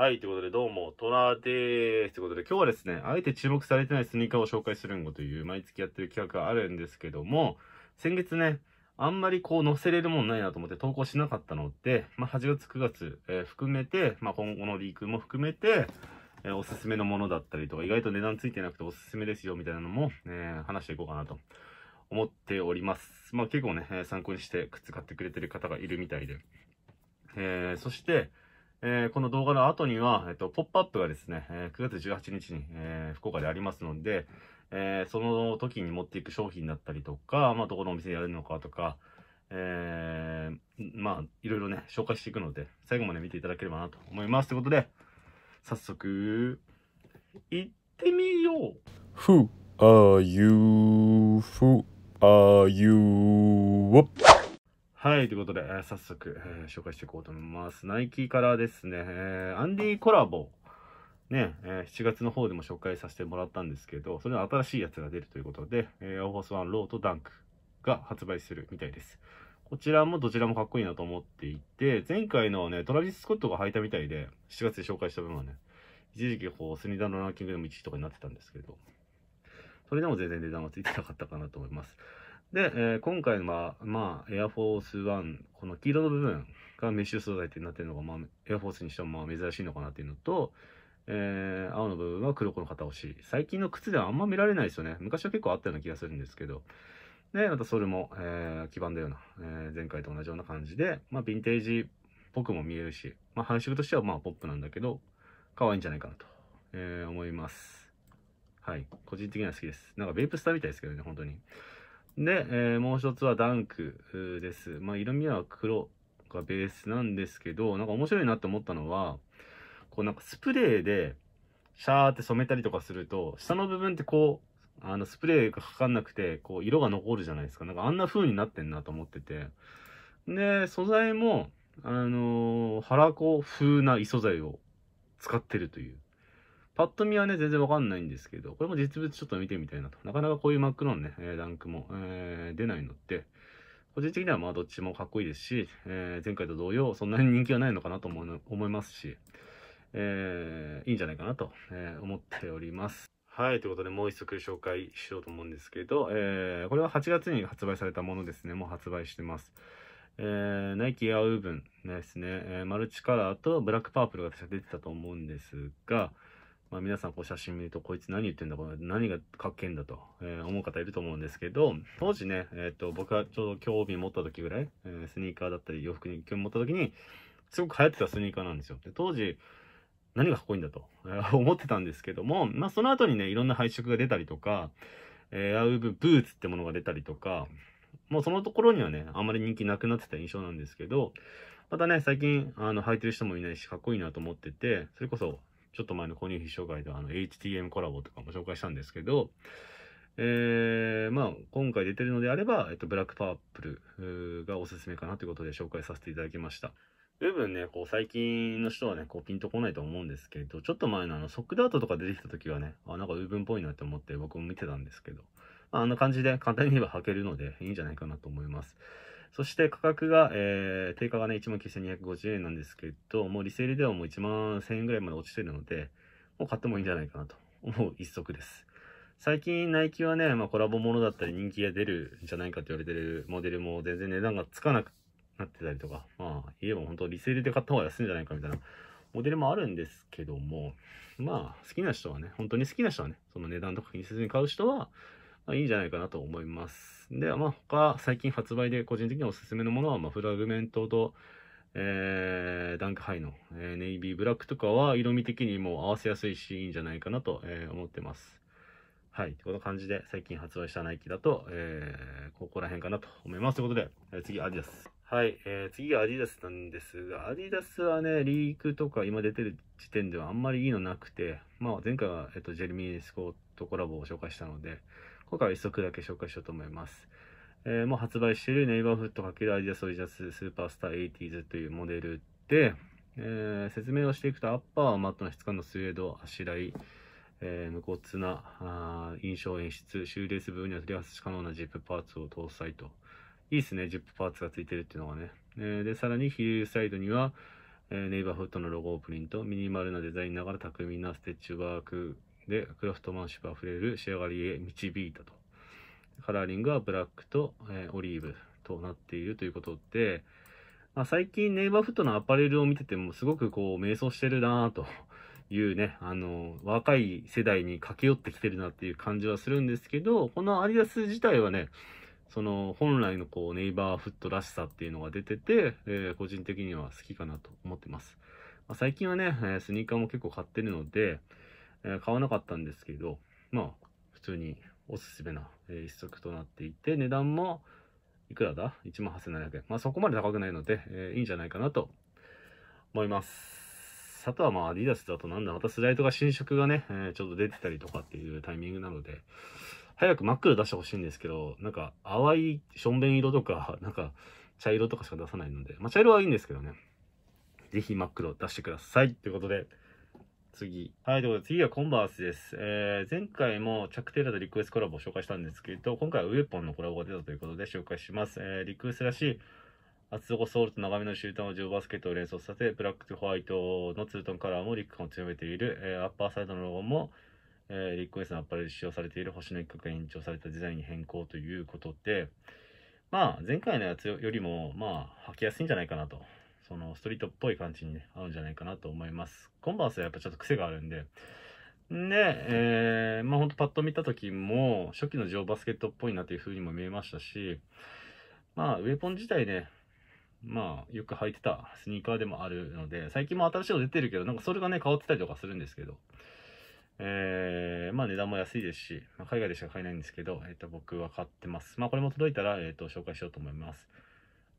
はい、ということでどうも、トラでーす。ということで今日はですね、あえて注目されてないスニーカーを紹介するんごという毎月やってる企画があるんですけども、先月ね、あんまりこう載せれるもんないなと思って投稿しなかったので、まあ、8月9月、えー、含めて、まあ、今後のリークも含めて、えー、おすすめのものだったりとか、意外と値段ついてなくておすすめですよみたいなのも、えー、話していこうかなと思っております。まあ結構ね、参考にして靴買ってくれてる方がいるみたいで。えー、そして、えー、この動画の後には、えっと、ポップアップがですね、えー、9月18日に、えー、福岡でありますので、えー、その時に持っていく商品だったりとか、まあ、どこのお店でやるのかとか、えー、まあ、いろいろね、紹介していくので、最後まで見ていただければなと思います。ということで、早速、行ってみよう !Who are you?Who are you? はい、ということで、えー、早速、えー、紹介していこうと思います。ナイキからですね、えー、アンディコラボ、ね、え7月の方でも紹介させてもらったんですけど、それの新しいやつが出るということで、えー、オーフォースワンローとダンクが発売するみたいです。こちらもどちらもかっこいいなと思っていて、前回のね、トラビス・スコットが履いたみたいで、7月で紹介した分はね、一時期こう、スニダのランキングでも1位とかになってたんですけど、それでも全然値段はついてなかったかなと思います。で、えー、今回は、まあ、エアフォースワン、この黄色の部分がメッシュ素材になってるのが、まあ、エアフォースにしてもまあ珍しいのかなっていうのと、えー、青の部分は黒子の型押し。最近の靴ではあんま見られないですよね。昔は結構あったような気がするんですけど。で、またそれも、えー、基盤だような、えー、前回と同じような感じで、まあ、ヴィンテージっぽくも見えるし、まあ、配色としてはまあ、ポップなんだけど、可愛いんじゃないかなと、えー、思います。はい。個人的には好きです。なんか、ベープスターみたいですけどね、本当に。で、えー、もう一つはダンクです。まあ、色味は黒がベースなんですけど、なんか面白いなって思ったのは、こうなんかスプレーで、シャーって染めたりとかすると、下の部分ってこう、あの、スプレーがかかんなくて、こう、色が残るじゃないですか。なんかあんな風になってんなと思ってて。で、素材も、あのー、原子風な異素材を使ってるという。パッと見はね、全然わかんないんですけど、これも実物ちょっと見てみたいなと。なかなかこういう真っ黒のね、えー、ランクも、えー、出ないのって、個人的にはまあどっちもかっこいいですし、えー、前回と同様、そんなに人気はないのかなと思思いますし、えー、いいんじゃないかなと、えー、思っております。はい、ということでもう一足紹介しようと思うんですけど、えー、これは8月に発売されたものですね。もう発売してます。えー、ナイキエアウーブンですね、えー、マルチカラーとブラックパープルが私は出てたと思うんですが、まあ、皆さんこう写真見ると、こいつ何言ってんだ、これ何がかっけんだと、えー、思う方いると思うんですけど、当時ね、えっ、ー、と、僕がちょうど興味持った時ぐらい、えー、スニーカーだったり洋服に興味持った時に、すごく流行ってたスニーカーなんですよ。で、当時、何がかっこいいんだと、えー、思ってたんですけども、まあ、その後にね、いろんな配色が出たりとか、えー、アウブブーツってものが出たりとか、もうそのところにはね、あまり人気なくなってた印象なんですけど、またね、最近、あの、履いてる人もいないし、かっこいいなと思ってて、それこそ、ちょっと前の購入費紹介であの HTM コラボとかも紹介したんですけど、えー、まあ、今回出てるのであれば、えっと、ブラックパープルがおすすめかなということで紹介させていただきました。部分ね、こう最近の人はね、こうピンとこないと思うんですけど、ちょっと前のあのソックダートとか出てきた時はね、あ、なんかウーブンっぽいなって思って僕も見てたんですけど、あんな感じで簡単に言えば履けるのでいいんじゃないかなと思います。そして価格が、えー、定価がね、19,250万円なんですけど、もうリセールではもう1万1000円ぐらいまで落ちてるので、もう買ってもいいんじゃないかなと思う一足です。最近ナイキはね、まあ、コラボものだったり人気が出るんじゃないかって言われてるモデルも全然値段がつかなくなってたりとか、まあ言えば本当リセールで買った方が安いんじゃないかみたいなモデルもあるんですけども、まあ好きな人はね、本当に好きな人はね、その値段とか気にせずに買う人は、いいんじゃないかなと思います。で、まあ、他、最近発売で個人的におすすめのものは、まあ、フラグメントと、えー、ダンクハイの、えー、ネイビーブラックとかは色味的にも合わせやすいし、いいんじゃないかなと、えー、思ってます。はい。この感じで最近発売したナイキだと、えー、ここら辺かなと思います。ということで、えー、次、アディダス。はい。えー、次、アディダスなんですが、アディダスはね、リークとか今出てる時点ではあんまりいいのなくて、まあ、前回は、えっ、と、ジェルミー・スコートコラボを紹介したので、今回は一足だけ紹介しようと思います。えー、もう発売しているネイバーフット×アイデアソイジャススーパースター 80s というモデルで、えー、説明をしていくとアッパーはマットな質感のスウェード、あしらい、えー、無骨なあ印象演出、シューレース部分には取り外し可能なジップパーツを搭載と。いいですね、ジップパーツが付いてるっていうのがね。えー、で、さらにヒールサイドには、えー、ネイバーフットのロゴをプリント、ミニマルなデザインながら巧みなステッチワークで、クラフトマンシップあふれる仕上がりへ導いたと。カラーリングはブラックと、えー、オリーブとなっているということで、まあ、最近ネイバーフットのアパレルを見ててもすごくこう、迷走してるなというね、あの、若い世代に駆け寄ってきてるなっていう感じはするんですけど、このアディダス自体はね、その本来のこうネイバーフットらしさっていうのが出てて、えー、個人的には好きかなと思ってます。まあ、最近はね、スニーカーも結構買ってるので、え買わなかったんですけど、まあ、普通におすすめな、え一足となっていて、値段も、いくらだ ?1 万8700円。まあ、そこまで高くないので、えいいんじゃないかなと思います。あとはまあ、アディダスだとなんだ、またスライドが新色がね、えー、ちょっと出てたりとかっていうタイミングなので、早く真っ黒出してほしいんですけど、なんか淡いしょんべん色とか、なんか茶色とかしか出さないので、まあ茶色はいいんですけどね、ぜひ真っ黒出してください。ということで、次。はい、ということで次はコンバースです。えー、前回も着テーラとリクエストコラボを紹介したんですけど、今回はウェポンのコラボが出たということで紹介します。えー、リクエストらしい厚底ソールと長めのシューターのジョーバスケットを連想させ、ブラックとホワイトのツートンカラーもリック感を強めている、えー、アッパーサイドのロゴも、えー、リックエストのアッパレル使用されている星の一角が延長されたデザインに変更ということで、まあ、前回のやつよりも、まあ、履きやすいんじゃないかなとそのストリートっぽい感じに、ね、合うんじゃないかなと思います。コンバースはやっぱちょっと癖があるんで。で、えー、まあ本当パッと見た時も、初期のジオバスケットっぽいなという風にも見えましたし、まあウェポン自体ね、まあよく履いてたスニーカーでもあるので、最近も新しいの出てるけど、なんかそれがね、変わってたりとかするんですけど、えー、まあ値段も安いですし、まあ、海外でしか買えないんですけど、えっ、ー、と僕は買ってます。まあこれも届いたら、えっ、ー、と紹介しようと思います。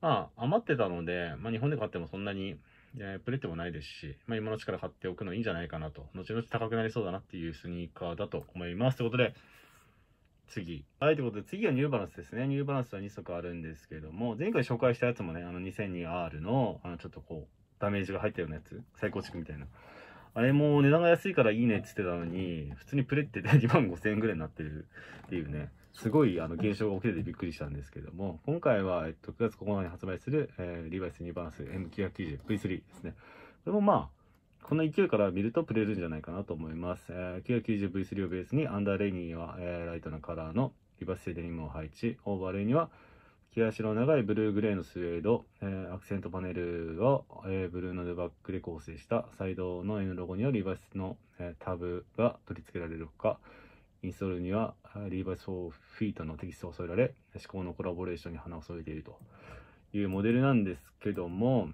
まあ、余ってたので、まあ、日本で買ってもそんなに、えー、プレッてもないですし、まあ、今のうちから買っておくのいいんじゃないかなと、後々高くなりそうだなっていうスニーカーだと思います。ということで、次。はい、ということで、次はニューバランスですね。ニューバランスは2足あるんですけども、前回紹介したやつもね、あの 2002R の、あの、ちょっとこう、ダメージが入ったようなやつ、再構築みたいな。あれも値段が安いからいいねっつってたのに、普通にプレって2万5千円ぐらいになってるっていうね。すごいあの現象が起きててびっくりしたんですけども、今回は、えっと、9月9日に発売する、えー、リバイス2バース M990V3 ですね。これもまあ、この勢いから見るとプレれるんじゃないかなと思います。えー、990V3 をベースに、アンダーレイには、えー、ライトなカラーのリバース製デニムを配置、オーバーレイには、毛足の長いブルーグレーのスウェード、えー、アクセントパネルを、えー、ブルーのデバッグで構成したサイドの N ロゴにはリバイスの、えー、タブが取り付けられるほか、インストールにはリーバイス・フー・フィートのテキストを添えられ、思考のコラボレーションに花を添えているというモデルなんですけども、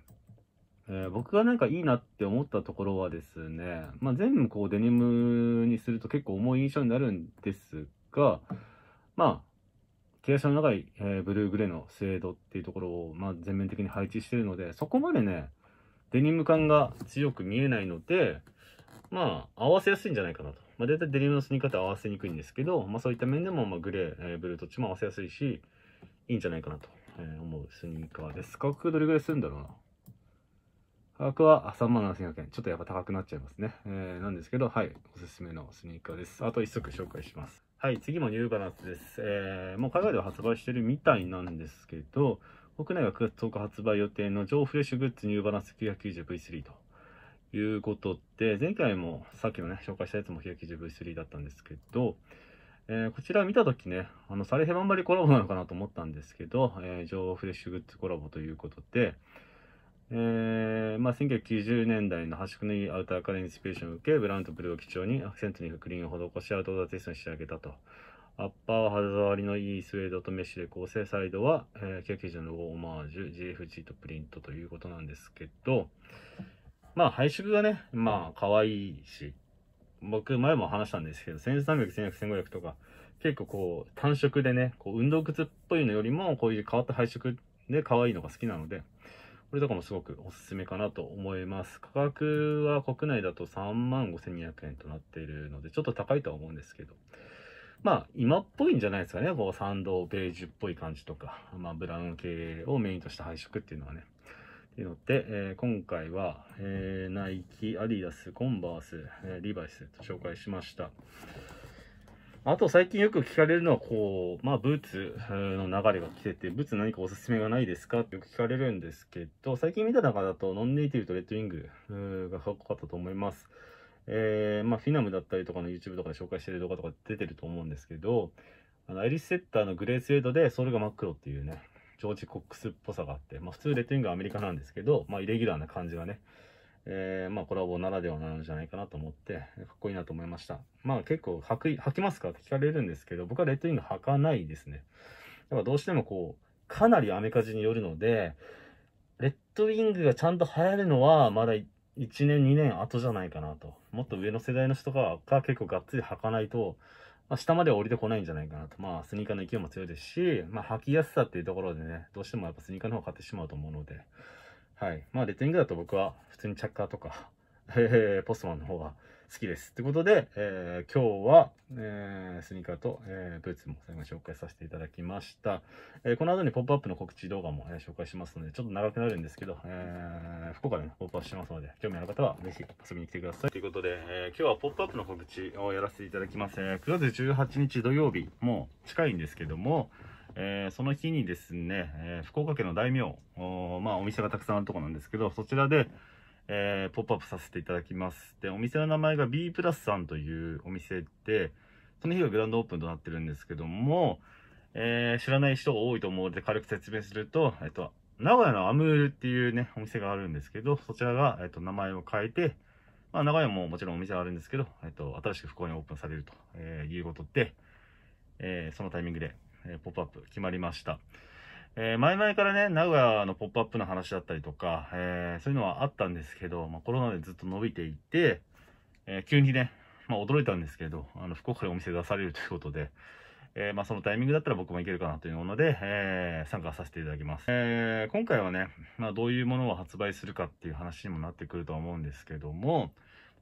えー、僕がなんかいいなって思ったところはですね、まあ、全部こうデニムにすると結構重い印象になるんですが、まあ、傾斜の長い、えー、ブルーグレーの精度っていうところを、まあ、全面的に配置してるので、そこまでね、デニム感が強く見えないので、まあ、合わせやすいんじゃないかなとまあ、たいデニムのスニーカーと合わせにくいんですけど、まあ、そういった面でも、まあ、グレー、えー、ブルーとっちも合わせやすいし、いいんじゃないかなと、えー、思うスニーカーです。価格どれぐらいするんだろうな。価格は3万7 0 0 0円。ちょっとやっぱ高くなっちゃいますね。えー、なんですけど、はい、おすすめのスニーカーです。あと1足紹介します。はい、次もニューバランスです。えー、もう海外では発売してるみたいなんですけど、国内は9月10日発売予定のジョーフレッシュグッズニューバランス 990V3 と。いうことで、前回もさっきのね、紹介したやつも平記事 V3 だったんですけど、えー、こちら見たときね、あの、サレヘバンバリコラボなのかなと思ったんですけど、えー、女王フレッシュグッズコラボということで、えー、まあ、1990年代の端このいいアウターからインスピレーションを受け、ブラウンとブルーを基調にアクセントにクリーンを施し、アウトドアテストに仕上げたと。アッパーは肌触りのいいスウェードとメッシュで構成、サイドは、えー、990のロゴオマージュ、GFG とプリントということなんですけど、まあ配色がね、まあ可愛いし、僕前も話したんですけど、1300、1100、1500とか、結構こう単色でね、こう運動靴っぽいのよりも、こういう変わった配色で可愛いのが好きなので、これとかもすごくおすすめかなと思います。価格は国内だと3万5200円となっているので、ちょっと高いとは思うんですけど、まあ今っぽいんじゃないですかね、こうサンドベージュっぽい感じとか、まあブラウン系をメインとした配色っていうのはね。というのえー、今回は、えー、ナイキ、アディダス、コンバース、えー、リバイスと紹介しました。あと最近よく聞かれるのは、こう、まあ、ブーツの流れが来てて、ブーツ何かおすすめがないですかってよく聞かれるんですけど、最近見た中だと、ノンネイティブとレッドウィングがかっこよかったと思います。えー、まあ、フィナムだったりとかの YouTube とかで紹介してる動画とか出てると思うんですけど、あの、イリスセッターのグレースェードで、それが真っ黒っていうね、ジョージ・コックスっぽさがあって、まあ、普通レッドウィングはアメリカなんですけど、まあ、イレギュラーな感じがね、えー、まあ、コラボならではなんじゃないかなと思って、かっこいいなと思いました。まあ、結構履く、履きますかって聞かれるんですけど、僕はレッドウィング履かないですね。やっぱどうしてもこう、かなりアメカジによるので、レッドウィングがちゃんと流行るのは、まだ1年、2年後じゃないかなと。もっと上の世代の人が結構がっつり履かないと、まあ、下までは降りてこないんじゃないかなと。まあ、スニーカーの勢いも強いですし、まあ、履きやすさっていうところでね、どうしてもやっぱスニーカーの方を買ってしまうと思うので、はい。まあ、レッティングだと僕は普通にチャッカーとか、えー、ポストマンの方が好きです。ということで、えー、今日は、えー、スニーカーと、えー、ブーツも最後に紹介させていただきました。えこの後にポップアップの告知動画も、え紹介しますので、ちょっと長くなるんですけど、え福岡で、ね、ポップアップしますので、興味ある方はぜひ遊びに来てください。ということで、え今日はポップアップの告知をやらせていただきます。9月18日土曜日、もう近いんですけども、えー、その日にですね、えー、福岡県の大名お、まあ、お店がたくさんあるとこなんですけど、そちらで、えー、ポップアップさせていただきます。で、お店の名前が B プラスさんというお店で、その日がグランドオープンとなってるんですけども、えー、知らない人が多いと思うので軽く説明すると、えっと、名古屋のアムールっていうね、お店があるんですけど、そちらが、えっと、名前を変えて、まあ、名古屋ももちろんお店はあるんですけど、えっと、新しく福岡にオープンされると、えー、いうことで、えー、そのタイミングで、えー、ポップアップ決まりました。えー、前々からね、名古屋のポップアップの話だったりとか、えー、そういうのはあったんですけど、まあ、コロナでずっと伸びていて、えー、急にね、まあ、驚いたんですけど、あの福岡でお店出されるということで、えまあ、そのタイミングだったら僕も行けるかなというもので、え参加させていただきます。え今回はね、まあ、どういうものを発売するかっていう話にもなってくるとは思うんですけども、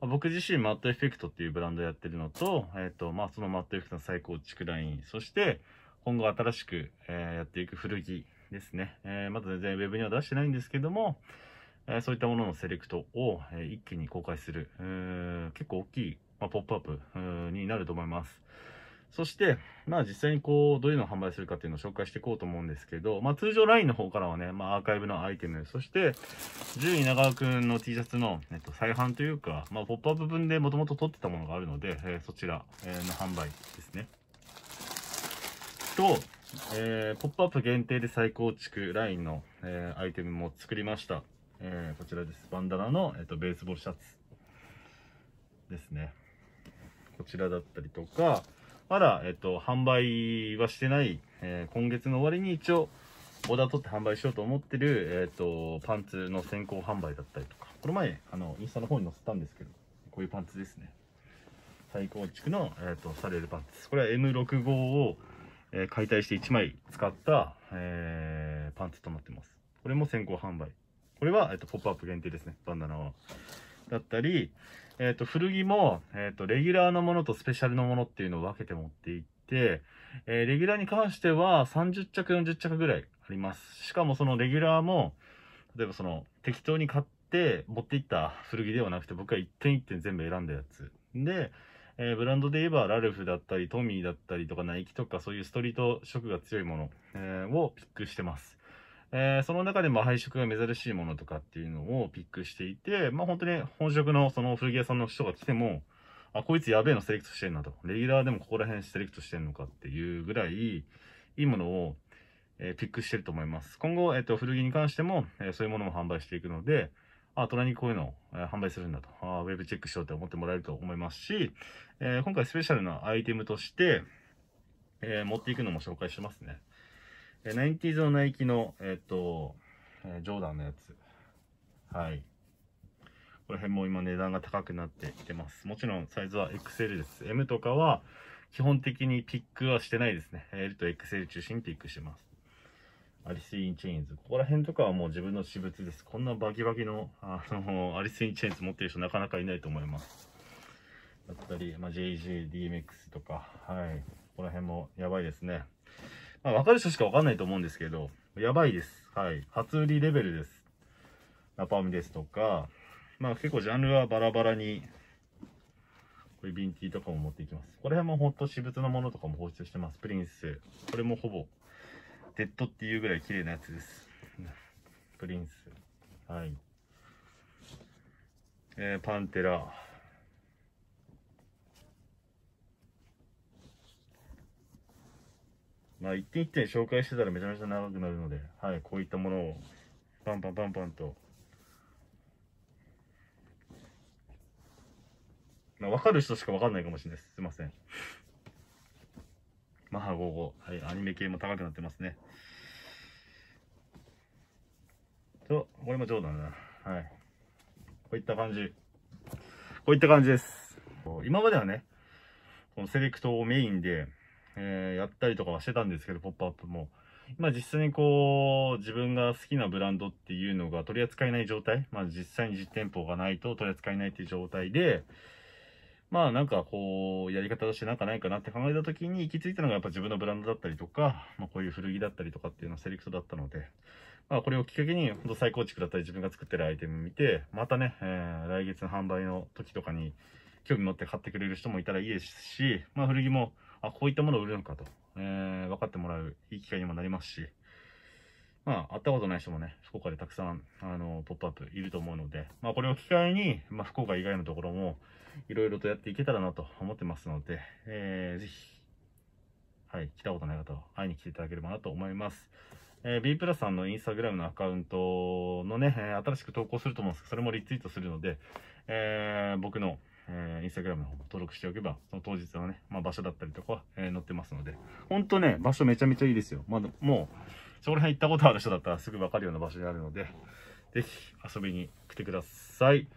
まあ、僕自身マットエフェクトっていうブランドやってるのと、えっ、と、まあ、そのマットエフェクトの再構築ライン、そして、今後新しく、えやっていく古着ですね、えまだ全然 Web には出してないんですけども、えそういったもののセレクトを、え一気に公開する、結構大きい、まポップアップになると思います。そして、まあ実際にこう、どういうのを販売するかっていうのを紹介していこうと思うんですけど、まあ通常 LINE の方からはね、まあアーカイブのアイテム、そして、10位長尾くんの T シャツの、えっと、再販というか、まあポップアップ分でもともと撮ってたものがあるので、えー、そちら、えの販売ですね。と、えー、ポップアップ限定で再構築ラインの、えー、アイテムも作りました。えー、こちらです。バンダナの、えーと、ベースボールシャツですね。こちらだったりとか、まだ、えっ、ー、と、販売はしてない、えー、今月の終わりに一応、オーダー取って販売しようと思ってる、えっ、ー、と、パンツの先行販売だったりとか、この前、あの、インスタの方に載せたんですけど、こういうパンツですね。再構築の、えっ、と、されるパンツ。これは M65 を、えー、解体して1枚使った、えー、パンツとなってます。これも先行販売。これは、えっ、ー、と、ポップアップ限定ですね、バンダナは。だったり、えっ、と、古着も、えっ、と、レギュラーのものとスペシャルのものっていうのを分けて持っていって、えレギュラーに関しては30着、40着ぐらいあります。しかもそのレギュラーも、例えばその、適当に買って持っていった古着ではなくて、僕は一点一点全部選んだやつ。で、えー、ブランドで言えばラルフだったりトミーだったりとかナイキとかそういうストリート色が強いもの、えー、をピックしてます。えー、その中でも配色が珍しいものとかっていうのをピックしていて、まあ本当に本職のその古着屋さんの人が来ても、あ、こいつやべえのセレクトしてんなと。レギュラーでもここら辺セレクトしてんのかっていうぐらい、いいものを、えピックしてると思います。今後、えっ、と、古着に関しても、えー、そういうものも販売していくので、あ、トにこういうのを、え販売するんだとあ、ウェブチェックしようって思ってもらえると思いますし、えー、今回スペシャルなアイテムとして、えー、持っていくのも紹介しますね。えティーズのナイキの、えっ、と、えジョーダンのやつ。はい。この辺も今値段が高くなってきてます。もちろんサイズは XL です。M とかは基本的にピックはしてないですね。L と XL 中心にピックしてます。アリス・イン・チェインズ。ここら辺とかはもう自分の私物です。こんなバキバキの、あの アリス・イン・チェインズ持ってる人なかなかいないと思います。だったり、まあ、JJ、DMX とか、はい。ここら辺もやばいですね。まあ、わかる人しかわかんないと思うんですけど、やばいです。はい。初売りレベルです。ナパームですとか、まあ結構ジャンルはバラバラに、こういうビンティとかも持っていきます。これはもうほんと私物のものとかも放出してます。プリンス。これもほぼデッドっていうぐらい綺麗なやつです。プリンス。はい。えー、パンテラ。まあ、一点一点紹介してたらめちゃめちゃ長くなるので、はい、こういったものを、パンパンパンパンと。まあ、わかる人しかわかんないかもしれないです。すいません。マハ55。はい、アニメ系も高くなってますね。と、これも冗談だな。はい。こういった感じ。こういった感じです。今まではね、このセレクトをメインで、えー、やったりとかはしてたんですけど、ポップアップも。今実際にこう、自分が好きなブランドっていうのが取り扱えない状態。まあ実際に実店舗がないと取り扱えないっていう状態で、まあなんかこう、やり方としてなんかないかなって考えた時に行き着いたのがやっぱ自分のブランドだったりとか、まあこういう古着だったりとかっていうのセレクトだったので、まあこれをきっかけに本当再構築だったり自分が作ってるアイテム見て、またね、えー、来月の販売の時とかに興味持って買ってくれる人もいたらいいですし、まあ古着も、あ、こういったものを売るのかと、えー、分かってもらういい機会にもなりますし、まあ、会ったことない人もね、福岡でたくさん、あの、ポップアップいると思うので、まあ、これを機会に、まあ、福岡以外のところも、いろいろとやっていけたらなと思ってますので、えー、ぜひ、はい、来たことない方は会いに来ていただければなと思います。えー、B プラスさんのインスタグラムのアカウントのね、え新しく投稿すると思うんですけど、それもリツイートするので、えー、僕の、えー、インスタグラムの方登録しておけば、その当日のね、まあ、場所だったりとか、え載ってますので、ほんとね、場所めちゃめちゃいいですよ。まあ、もう、そこら辺行ったことある人だったらすぐわかるような場所であるので、ぜひ遊びに来てください。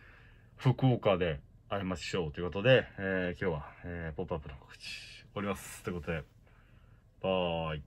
福岡で会いましょうということで、えー、今日は、えー、ポップアップの告知おります。ということで、バーイ。